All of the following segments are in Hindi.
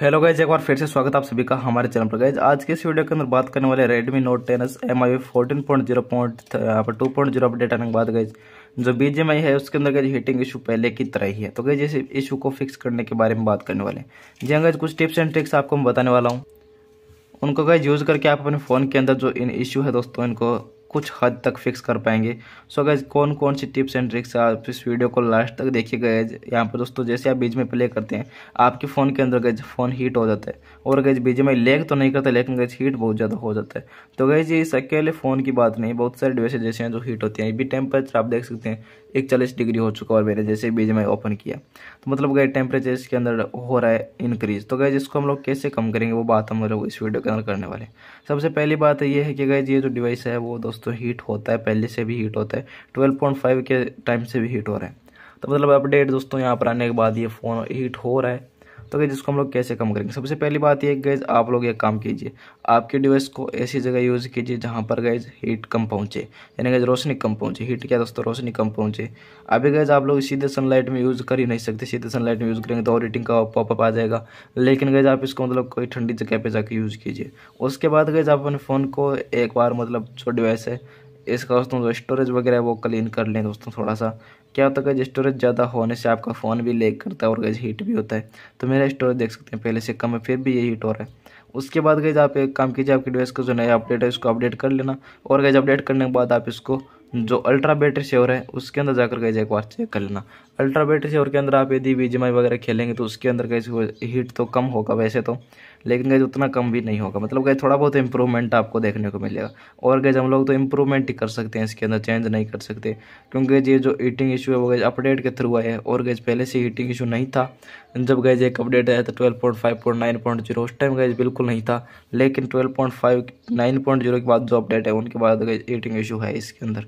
हेलो गाइज एक बार फिर से स्वागत आप सभी का हमारे चैनल पर गाइज आज के इस वीडियो के अंदर बात करने वाले Redmi note ten S M I fourteen point zero point यहाँ पर जीरो अपडेट आने के बाद गई जो बी जी है उसके अंदर गई हीटिंग इशू पहले की तरह ही है तो गई इस इशू को फिक्स करने के बारे में बात करने वाले हैं जी हाँ कुछ टिप्स एंड ट्रिक्स आपको मैं बताने वाला हूँ उनको गाइज यूज़ करके आप अपने फ़ोन के अंदर जो इन इशू है दोस्तों इनको कुछ हद तक फिक्स कर पाएंगे सो so गैज कौन कौन सी टिप्स एंड ट्रिक्स आप इस वीडियो को लास्ट तक देखिए गए यहाँ पर दोस्तों जैसे आप बीच में प्ले करते हैं आपके फ़ोन के अंदर गैज फ़ोन हीट हो जाता है और गैज बीच में लेग तो नहीं करता लेकिन गैज हीट बहुत ज़्यादा हो जाता है तो गैज ये इस अकेले फ़ोन की बात नहीं बहुत सारे डिवाइस जैसे हैं जो हीट होते हैं ये भी टेम्परेचर आप देख सकते हैं चालीस डिग्री हो चुका और मैंने जैसे बीच में ओपन किया तो मतलब गए टेम्परेचर इसके अंदर हो रहा है इंक्रीज तो गए इसको हम लोग कैसे कम करेंगे वो बात हम लोग इस वीडियो के अंदर करने वाले सबसे पहली बात ये है कि गए ये जो डिवाइस है वो दोस्तों दोस्तों हीट होता है पहले से भी हीट होता है 12.5 के टाइम से भी हीट हो रहा है तो मतलब अपडेट दोस्तों यहाँ पर आने के बाद ये फ़ोन हीट हो रहा है तो गैज इसको हम लोग कैसे कम करेंगे सबसे पहली बात यह गैज आप लोग एक काम कीजिए आपके डिवाइस को ऐसी जगह यूज़ कीजिए जहाँ पर गैज हीट कम पहुँचे यानी गैज रोशनी कम पहुँचे हीट क्या दोस्तों रोशनी कम पहुँचे अभी गैज आप लोग सीधे सनलाइट में यूज़ कर ही नहीं सकते सीधे सनलाइट में यूज़ करेंगे तो और का पॉपअप आ जाएगा लेकिन गैज आप इसको मतलब कोई ठंडी जगह पर जाकर यूज़ कीजिए उसके बाद गैज आप अपने फ़ोन को एक बार मतलब जो डिवाइस है इसका दोस्तों जो स्टोरेज वगैरह वो क्लीन कर लें दोस्तों थोड़ा सा क्या होता है कि स्टोरेज ज़्यादा होने से आपका फ़ोन भी लेक करता है और गज हीट भी होता है तो मेरा स्टोरेज देख सकते हैं पहले से कम है फिर भी ये हीट हो रहा है उसके बाद गज आप एक काम कीजिए आपकी डिवाइस का जो नया अपडेट है उसको अपडेट कर लेना और गज अपडेट करने के बाद आप इसको जो अल्ट्रा बैटरी सेवर है उसके अंदर जाकर गए एक बार चेक कर लेना अल्ट्रा बैटरी सेवर के अंदर आप यदि बी वगैरह खेलेंगे तो उसके अंदर कैसे हीट तो कम होगा वैसे तो लेकिन गए उतना कम भी नहीं होगा मतलब गए थोड़ा बहुत इंप्रूवमेंट आपको देखने को मिलेगा और गैज हम लोग तो इंप्रूवमेंट ही कर सकते हैं इसके अंदर चेंज नहीं कर सकते क्योंकि ये जो हीटिंग इशू है वो गैज अपडेट के थ्रू आए और गए पहले से हीटिंग इशू नहीं था जब गए एक अपडेट आया था twelve point five point nine point zero उस टाइम गए बिल्कुल नहीं था लेकिन twelve point five nine point zero के बाद जो अपडेट है उनके बाद गए हीटिंग इशू है इसके अंदर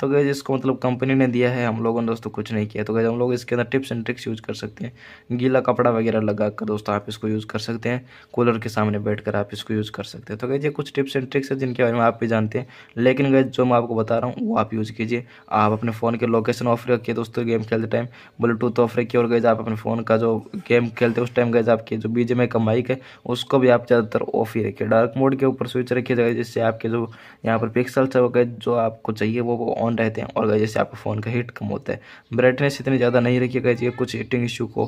तो गए इसको मतलब कंपनी ने दिया है हम लोगों ने दोस्तों कुछ नहीं किया तो गए हम लोग इसके अंदर टिप्स एंड ट्रिक्स यूज़ कर सकते हैं गीला कपड़ा वगैरह लगा कर दोस्तों आप इसको यूज़ कर सकते हैं कूलर के सामने बैठ कर आप इसको यूज़ कर सकते हैं तो गए कुछ टिप्स एंड ट्रिक्स है जिनके बारे में आप भी जानते हैं लेकिन गए जो मैं आपको बता रहा हूँ वो आप यूज़ कीजिए आप अपने फ़ोन के लोकेशन ऑफ रखिए दोस्तों गेम खेलते टाइम ब्लूटूथ ऑफ रखिए और गए आप अपने फ़ोन का जो गेम खेलते उस टाइम गए आपके जो बीजे में माइक है उसको भी आप ज़्यादातर ऑफ ही रखिए डार्क मोड के ऊपर स्विच रखिए जिससे तो आपके जो यहाँ पर पिक्सल्स है वो जो आपको चाहिए वो ऑन ऑन रहते हैं और जैसे आपका फ़ोन का हीट कम होता है ब्राइटनेस इतनी ज्यादा नहीं गई गए कुछ हीटिंग इशू को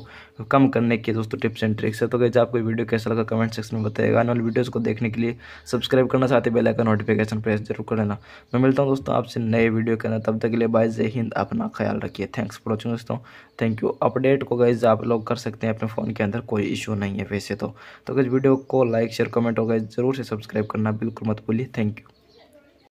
कम करने के दोस्तों टिप्स एंड ट्रिक्स है तो गए आपको वीडियो कैसा लगा कमेंट सेक्शन में बताएगा आने वाली वीडियोज़ को देखने के लिए सब्सक्राइब करना साथ ही आइकन नोटिफिकेशन प्रेस जरूर कर लेना मैं मिलता हूँ दोस्तों आपसे नए वीडियो के अंदर तब तक के लिए बाय जय हिंद अपना ख्याल रखिए थैंक्स फॉर वॉचिंग दोस्तों थैंक यू अपडेट को गए आप लोग कर सकते हैं अपने फ़ोन के अंदर कोई इशू नहीं है वैसे तो, तो गई वीडियो को लाइक शेयर कमेंट हो गए ज़रूर से सब्सक्राइब करना बिल्कुल मत भूलिए थैंक यू